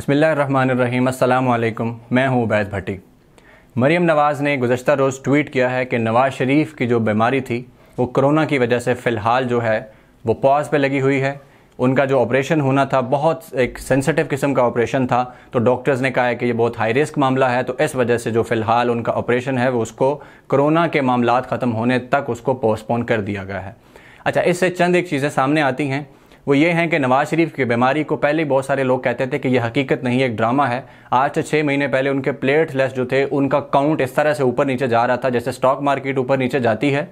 बसमीम अल्लाम मैं हूं उबैद भट्टी मरीम नवाज़ ने गुजशत रोज़ ट्वीट किया है कि नवाज़ शरीफ की जो बीमारी थी वो कोरोना की वजह से फ़िलहाल जो है वो पॉज पे लगी हुई है उनका जो ऑपरेशन होना था बहुत एक सेंसिटिव किस्म का ऑपरेशन था तो डॉक्टर्स ने कहा है कि ये बहुत हाई रिस्क मामला है तो इस वजह से जो फ़िलहाल उनका ऑपरेशन है वो उसको कोरोना के मामला ख़त्म होने तक उसको पोस्टपोन कर दिया गया है अच्छा इससे चंद एक चीज़ें सामने आती हैं वो ये हैं कि नवाज शरीफ की बीमारी को पहले बहुत सारे लोग कहते थे कि यह हकीकत नहीं एक ड्रामा है आज से छः महीने पहले उनके प्लेट लेस जो थे उनका काउंट इस तरह से ऊपर नीचे जा रहा था जैसे स्टॉक मार्केट ऊपर नीचे जाती है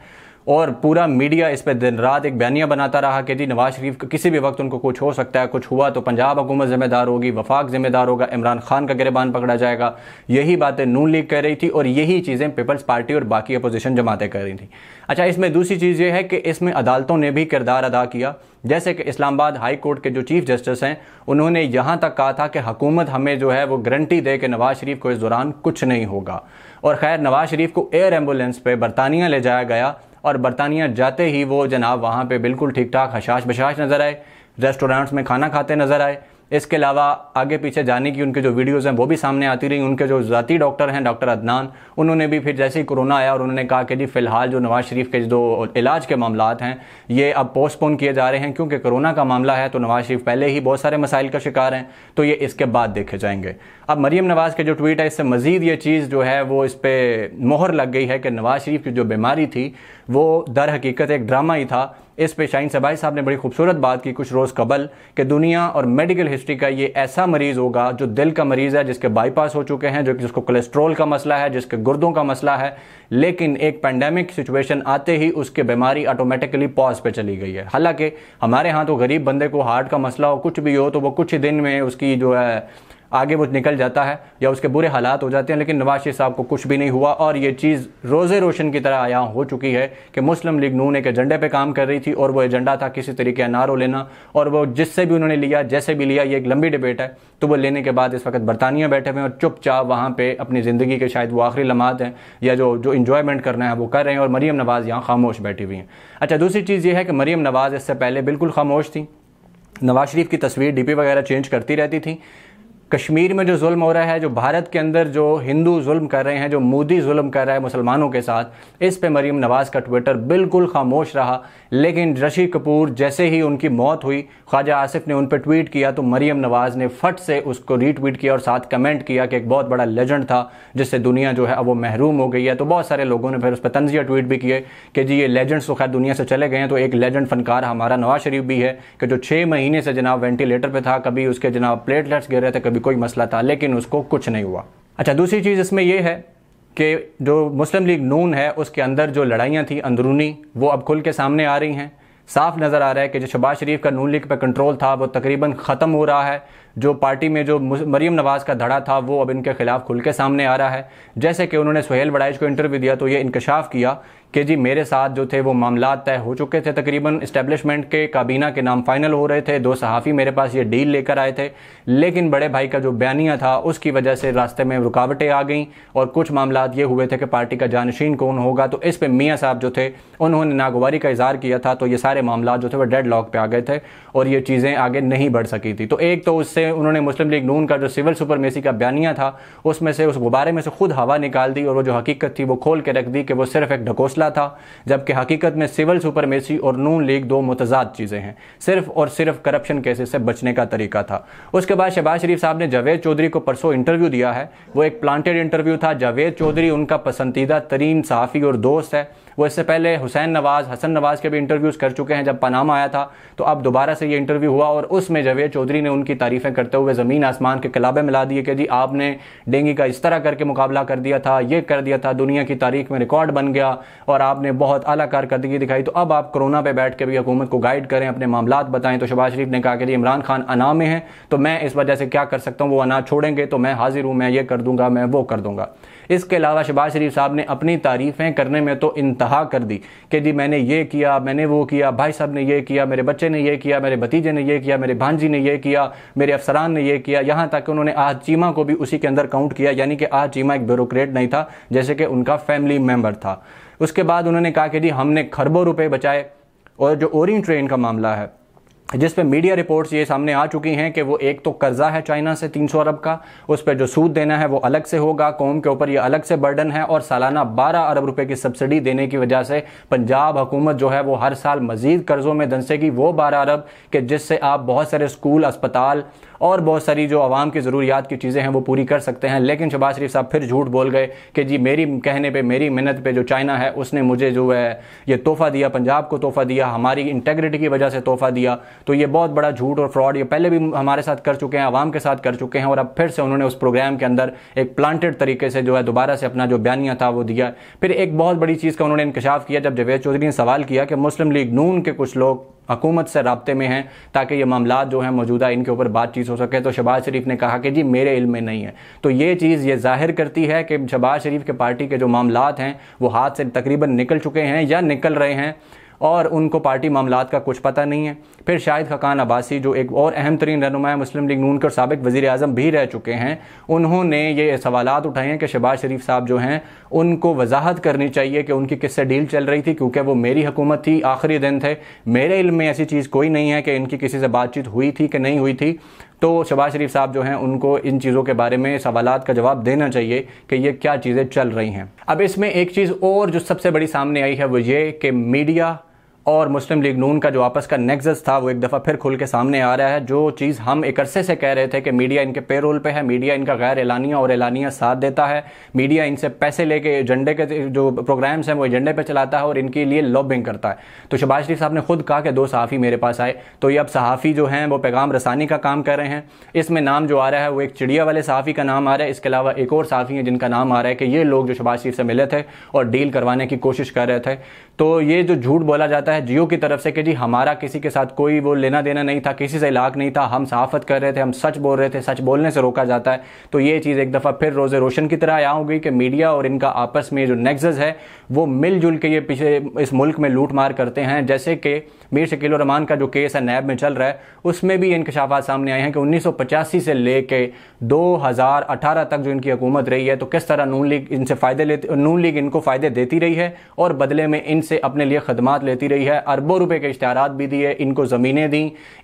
और पूरा मीडिया इस पर दिन रात एक बयानिया बनाता रहा कि जी नवाज शरीफ किसी भी वक्त उनको कुछ हो सकता है कुछ हुआ तो पंजाब हुकूमत जिम्मेदार होगी वफाक जिम्मेदार होगा इमरान खान का गिरबान पकड़ा जाएगा यही बातें नून लीग कह रही थी और यही चीज़ें पीपल्स पार्टी और बाकी अपोजिशन जमातें कर रही थी अच्छा इसमें दूसरी चीज़ ये है कि इसमें अदालतों ने भी किरदार अदा किया जैसे कि इस्लामाबाद हाई कोर्ट के जो चीफ जस्टिस हैं उन्होंने यहाँ तक कहा था कि हुकूमत हमें जो है वो गारंटी दे कि नवाज शरीफ को इस दौरान कुछ नहीं होगा और खैर नवाज शरीफ को एयर एम्बुलेंस पे बरतानिया ले जाया गया और बरतानिया जाते ही वो जनाब वहाँ पर बिल्कुल ठीक ठाक हशाश बशाश नज़र आए रेस्टोरेंट्स में खाना खाते नज़र आए इसके अलावा आगे पीछे जाने की उनके जो वीडियोज़ हैं वो भी सामने आती रही उनके जो ज़ाती डॉक्टर हैं डॉक्टर अदनान उन्होंने भी फिर जैसे ही कोरोना आया और उन्होंने कहा कि जी फ़िलहाल जो नवाज़ शरीफ के जो इलाज के मामला हैं ये अब पोस्टपोन किए जा रहे हैं क्योंकि कोरोना का मामला है तो नवाज़ शरीफ पहले ही बहुत सारे मसाइल का शिकार हैं तो ये इसके बाद देखे जाएंगे अब मरीम नवाज़ के जो ट्वीट है इससे मज़ीद ये चीज़ जो है वो इस पर मोहर लग गई है कि नवाज़ शरीफ की जो बीमारी थी वो दर हकीकत एक ड्रामा ही था इस पे शाइन सबाई साहब ने बड़ी खूबसूरत बात की कुछ रोज़ कबल कि दुनिया और मेडिकल हिस्ट्री का ये ऐसा मरीज़ होगा जो दिल का मरीज़ है जिसके बाईपास हो चुके हैं जो जिसको कोलेस्ट्रोल का मसला है जिसके गुर्दों का मसला है लेकिन एक पेंडेमिक सिचुएशन आते ही उसके बीमारी ऑटोमेटिकली पॉज पे चली गई है हालांकि हमारे यहाँ तो गरीब बंदे को हार्ट का मसला हो कुछ भी हो तो वो कुछ ही दिन में उसकी जो है आगे वो निकल जाता है या उसके बुरे हालात हो जाते हैं लेकिन नवाज शरीफ साहब को कुछ भी नहीं हुआ और ये चीज़ रोज़े रोशन की तरह आया हो चुकी है कि मुस्लिम लीग नून एक एजेंडे पर काम कर रही थी और वो एजेंडा था किसी तरीके नारो लेना और वो जिससे भी उन्होंने लिया जैसे भी लिया ये एक लंबी डिबेट है तो वो लेने के बाद इस वक्त बरतानिया बैठे हुए हैं और चुपचाप वहाँ पर अपनी ज़िंदगी के शायद वो आखिरी लमात हैं या जो जो इन्जॉयमेंट करना है वो कर रहे हैं और मरीम नवाज़ यहाँ खामोश बैठी हुई हैं अच्छा दूसरी चीज़ ये है कि मरीम नवाज़ इससे पहले बिल्कुल खामोश थी नवाज शरीफ की तस्वीर डीपी वगैरह चेंज करती रहती थी कश्मीर में जो जुल्म हो रहा है जो भारत के अंदर जो हिंदू जुल्म कर रहे हैं जो मोदी जुल्म कर रहा है मुसलमानों के साथ इस पे मरीम नवाज़ का ट्विटर बिल्कुल खामोश रहा लेकिन रशि कपूर जैसे ही उनकी मौत हुई ख्वाजा आसिफ ने उन पर ट्वीट किया तो मरीम नवाज़ ने फट से उसको रीट्वीट किया और साथ कमेंट किया कि एक बहुत बड़ा लेजेंड था जिससे दुनिया जो है अब वो महरूम हो गई है तो बहुत सारे लोगों ने फिर उस पर तंजिया ट्वीट भी किए कि जी ये लेजेंड्स तो खैर दुनिया से चले गए हैं तो एक लेजेंड फनकार हमारा नवाज शरीफ भी है कि जो छः महीने से जनाब वेंटिलेटर पर था कभी उसके जनाब प्लेटलेट्स गिर रहे थे कभी भी कोई मसला था लेकिन उसको कुछ नहीं हुआ अच्छा दूसरी चीज़ इसमें यह है कि जो मुस्लिम लीग नून है उसके अंदर जो लड़ाइयाँ थी अंदरूनी वो अब खुल के सामने आ रही हैं साफ नज़र आ रहा है कि जो शबाज शरीफ का नून लीग पर कंट्रोल था वो तकरीबन ख़त्म हो रहा है जो पार्टी में जो मरीम नवाज़ का धड़ा था वो अब इनके खिलाफ खुल के सामने आ रहा है जैसे कि उन्होंने सुहेल बड़ाइज को इंटरव्यू दिया तो ये इंकशाफ किया कि जी मेरे साथ जो थे वो मामला तय हो चुके थे तकरीबन इस्टेब्लिशमेंट के काबीना के नाम फाइनल हो रहे थे दो सहाफ़ी मेरे पास ये डील लेकर आए थे लेकिन बड़े भाई का जो बयानिया था उसकी वजह से रास्ते में रुकावटें आ गईं और कुछ मामला ये हुए थे कि पार्टी का जानशीन कौन होगा तो इस पर मियाँ साहब जो थे उन्होंने नागवारी का इजहार किया था तो ये सारे मामला जो थे वो डेड लॉक पर आ गए थे और ये चीज़ें आगे नहीं बढ़ सकी थी तो एक तो उससे उन्होंने मुस्लिम लीग नून का जो सिविल सुपर मेसी का बयानिया था उसमें से उस गुब्बारे में से खुद हवा निकाल दी और वो जो हकीकत थी वो खोल के रख दी कि वो सिर्फ एक ढकोसला था जबकि हकीकत में सिविल सुपर मेसी और नून लीग दो मुतजाद चीज़ें हैं सिर्फ और सिर्फ करप्शन केसेस से बचने का तरीका था उसके बाद शहबाज शरीफ साहब ने जावेद चौधरी को परसों इंटरव्यू दिया है वो एक प्लांटेड इंटरव्यू था जावेद चौधरी उनका पसंदीदा तरीन सहाफ़ी और दोस्त है वो इससे पहले हुसैन नवाज़ हसन नवाज़ के भी इंटरव्यूज़ कर चुके हैं जब पनामा आया था तो अब दोबारा से ये इंटरव्यू हुआ और उसमें जावेद चौधरी ने उनकी तारीफ़ें बातें करते हुए ज़मीन आसमान के कलाबे मिला दिए कि जी आपने डेंगू का इस तरह करके मुकाबला कर दिया था ये कर दिया था दुनिया की तारीख में रिकॉर्ड बन गया और आपने बहुत अला कारकर्दगी दिखाई तो अब आप कोरोना पर बैठ के भी हुकूमत को गाइड करें अपने मामला बताएं तो शबाज शरीफ ने कहा कि इमरान खान अना में है तो मैं इस वजह से क्या कर सकता हूँ वो अना छोड़ेंगे तो मैं हाजिर हूँ मैं ये कर दूंगा मैं वो कर दूंगा इसके अलावा शबाज शरीफ साहब ने अपनी तारीफ़ें करने में तो इंतहा कर दी कि जी मैंने ये किया मैंने वो किया भाई साहब ने ये किया मेरे बच्चे ने ये किया मेरे भतीजे ने ये किया मेरे भांजी ने ये किया मेरे अफसरान ने ये किया यहां तक कि उन्होंने आज चीमा को भी उसी के अंदर काउंट किया यानी कि आज चीमा एक ब्यूरोक्रेट नहीं था जैसे कि उनका फैमिली मेम्बर था उसके बाद उन्होंने कहा कि जी हमने खरबों रुपए बचाए और जो ओरिंग ट्रेन का मामला है जिस पे मीडिया रिपोर्ट्स ये सामने आ चुकी हैं कि वो एक तो कर्ज़ा है चाइना से 300 अरब का उस पर जो सूद देना है वो अलग से होगा कौम के ऊपर ये अलग से बर्डन है और सालाना 12 अरब रुपए की सब्सिडी देने की वजह से पंजाब हुकूमत जो है वो हर साल मजीद कर्ज़ों में धंसेगी वो बारह अरब के जिससे आप बहुत सारे स्कूल अस्पताल और बहुत सारी जो आवाम की ज़रूरियात की चीज़ें हैं वो पूरी कर सकते हैं लेकिन शबाज शरीफ साहब फिर झूठ बोल गए कि जी मेरी कहने पर मेरी मिन्नत पर जो चाइना है उसने मुझे जो है ये तोहफ़ा दिया पंजाब को तोहफ़ा दिया हमारी इंटेग्रिटी की वजह से तोहफ़ा दिया तो ये बहुत बड़ा झूठ और फ्रॉड ये पहले भी हमारे साथ कर चुके हैं आवाम के साथ कर चुके हैं और अब फिर से उन्होंने उस प्रोग्राम के अंदर एक प्लांटेड तरीके से जो है दोबारा से अपना जो बयानिया था वो दिया फिर एक बहुत बड़ी चीज़ का उन्होंने इंकशाफ किया जब जवेद चौधरी ने सवाल किया कि मुस्लिम लीग नून के कुछ लोग हकूमत से रबते में हैं ताकि ये मामला जो है मौजूदा इनके ऊपर बातचीत हो सके तो शबाज शरीफ ने कहा कि जी मेरे इल्म में नहीं है तो ये चीज़ ये जाहिर करती है कि शहबाज शरीफ के पार्टी के जो मामला हैं वो हाथ से तकरीबन निकल चुके हैं या निकल रहे हैं और उनको पार्टी मामला का कुछ पता नहीं है फिर शाहिद खकान अब्बासी जो एक और अहम तरीन रहनुमा मुस्लिम लीग नून कर सबक वज़ी अजम भी रह चुके हैं उन्होंने ये सवाल उठाए हैं कि शहबाज शरीफ साहब जो हैं उनको वजाहत करनी चाहिए कि उनकी किससे डील चल रही थी क्योंकि वो मेरी हुकूमत थी आखिरी दिन थे मेरे इल्म में ऐसी चीज़ कोई नहीं है कि इनकी किसी से बातचीत हुई थी कि नहीं हुई थी तो शहबाज शरीफ साहब जो हैं उनको इन चीज़ों के बारे में सवाल का जवाब देना चाहिए कि ये क्या चीज़ें चल रही हैं अब इसमें एक चीज़ और जो सबसे बड़ी सामने आई है वो ये कि मीडिया और मुस्लिम लीग नून का जो आपस का नेक्सस था वो एक दफ़ा फिर खुल के सामने आ रहा है जो चीज़ हम एक अरसे से कह रहे थे कि मीडिया इनके पेरोल पे है मीडिया इनका गैर एलानिया और एलानिया साथ देता है मीडिया इनसे पैसे लेके एजेंडे के जो प्रोग्राम्स हैं वो एजेंडे पर चलाता है और इनके लिए लॉबिंग करता है तो शबाज शरीफ साहब ने खुद कहा कि दो सहाफ़ी मेरे पास आए तो ये अब सहाफ़ी जो हैं वो पैगाम रसानी का काम कर रहे हैं इसमें नाम जो आ रहा है वो एक चिड़िया वाले सहाफ़ी का नाम आ रहा है इसके अलावा एक और सहाफ़ी है जिनका नाम आ रहा है कि ये लोग जो शबाज शरीफ से मिले थे और डील करवाने की कोशिश कर रहे थे तो ये जो झूठ बोला जाता है है जियो की तरफ से कि जी हमारा किसी के साथ कोई वो लेना देना नहीं था किसी से इलाक नहीं था हम सहाफत कर रहे थे हम सच बोल रहे थे सच बोलने से रोका जाता है तो ये चीज़ एक दफ़ा फिर रोज़े रोशन की तरह आया हो गई कि मीडिया और इनका आपस में जो नेक्जस है वो मिलजुल के ये पीछे इस मुल्क में लूट मार करते हैं जैसे कि मीर शकील रमान का जो केस है नैब में चल रहा है उसमें भी इंकशाफात सामने आए हैं कि उन्नीस से ले कर दो तक जो इनकी हुकूमत रही है तो किस तरह नून लीग इनसे फ़ायदे लेती नून लीग इनको फ़ायदे देती रही है और बदले में इनसे अपने लिए खदमात लेती रही गई है अरबों रुपए के इश्तेहार भी दिए इनको ज़मीनें दी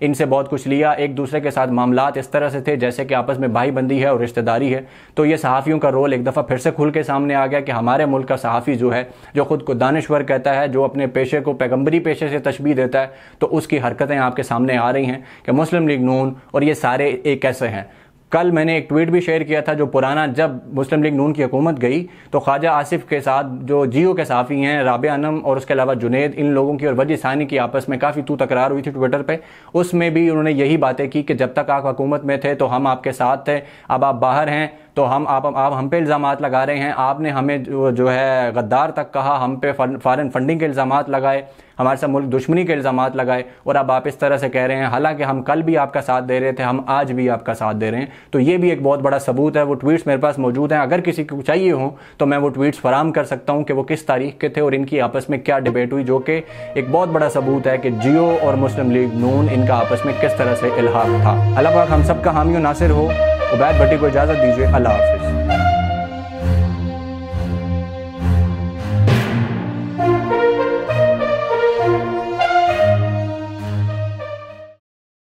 इनसे बहुत कुछ लिया एक दूसरे के साथ मामला इस तरह से थे जैसे कि आपस में भाई बंदी है और रिश्तेदारी है तो ये सहाफ़ियों का रोल एक दफ़ा फिर से खुल के सामने आ गया कि हमारे मुल्क का सहाफ़ी जो है जो ख़ुद को दानश्वर कहता है जो अपने पेशे को पैगंबरी पेशे से तशबी देता है तो उसकी हरकतें आपके सामने आ रही हैं कि मुस्लिम लीग नून और ये सारे एक कैसे हैं कल मैंने एक ट्वीट भी शेयर किया था जो पुराना जब मुस्लिम लीग नून की हुकूमत गई तो ख्वाजा आसिफ के साथ जो जियो के साफ़ी हैं राबे आनम और उसके अलावा जुनेद इन लोगों की और वजी सानी की आपस में काफ़ी तू तकरार हुई थी ट्विटर पे उसमें भी उन्होंने यही बातें की कि जब तक आप हुकूमत में थे तो हम आपके साथ थे अब आप बाहर हैं तो हम आप आप हम पे इल्ज़ाम लगा रहे हैं आपने हमें जो, जो है गद्दार तक कहा हम पे फॉरन फंडिंग के इल्ज़ाम लगाए हमारे साथ मुल्क दुश्मनी के इल्ज़ाम लगाए और अब आप इस तरह से कह रहे हैं हालांकि हम कल भी आपका साथ दे रहे थे हम आज भी आपका साथ दे रहे हैं तो ये भी एक बहुत बड़ा सबूत है वो ट्वीट्स मेरे पास मौजूद हैं अगर किसी को चाहिए हो तो मैं वो ट्वीट्स फराम कर सकता हूँ कि वो किस तारीख के थे और इनकी आपस में क्या डिबेट हुई जो कि एक बहुत बड़ा सबूत है कि जियो और मुस्लिम लीग नून इनका आपस में किस तरह से इलाहा था अल्लाह हम सब का हामी नासिर हो उबैद भट्टी को इजाज़त दीजिए अल्लाह हाफिज़